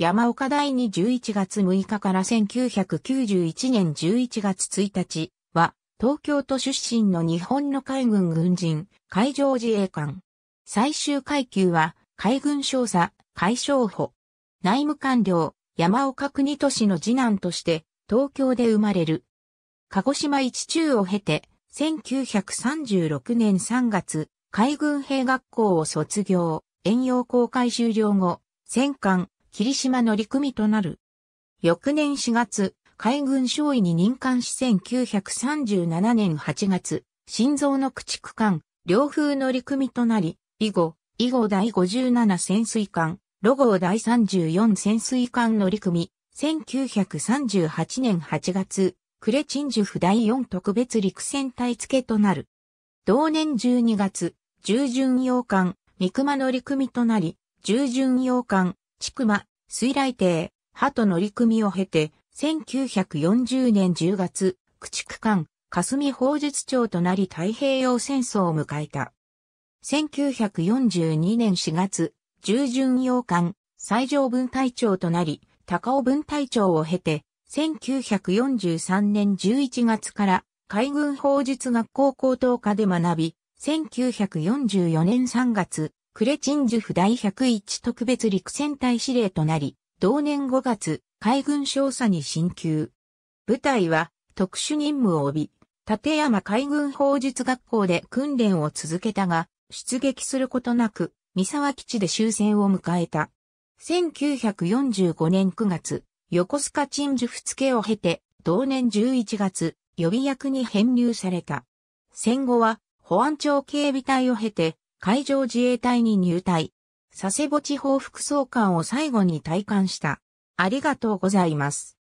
山岡第に11月6日から1991年11月1日は、東京都出身の日本の海軍軍人、海上自衛官。最終階級は、海軍少佐、海将補。内務官僚、山岡国都市の次男として、東京で生まれる。鹿児島一中を経て、1936年3月、海軍兵学校を卒業、遠洋航海終了後、戦艦、霧島乗組となる。翌年4月、海軍少尉に任官し1937年8月、心臓の駆逐艦、両風乗組となり、以後、以後第57潜水艦、ロゴ第34潜水艦乗組、1938年8月、クレチンジュフ第4特別陸戦隊付けとなる。同年12月、従順洋艦、三熊乗組となり、従順洋艦、筑馬、水雷艇、ハト乗組を経て、1940年10月、駆逐艦、霞法術長となり太平洋戦争を迎えた。1942年4月、従順洋艦、最上分隊長となり、高尾分隊長を経て、1943年11月から海軍法術学校高等科で学び、1944年3月、クレチンジュフ第101特別陸戦隊司令となり、同年5月、海軍少佐に進級。部隊は特殊任務を帯び、立山海軍法術学校で訓練を続けたが、出撃することなく、三沢基地で終戦を迎えた。1945年9月、横須賀鎮守付けを経て、同年11月、予備役に編入された。戦後は、保安庁警備隊を経て、海上自衛隊に入隊、佐世保地方副総監を最後に退官した。ありがとうございます。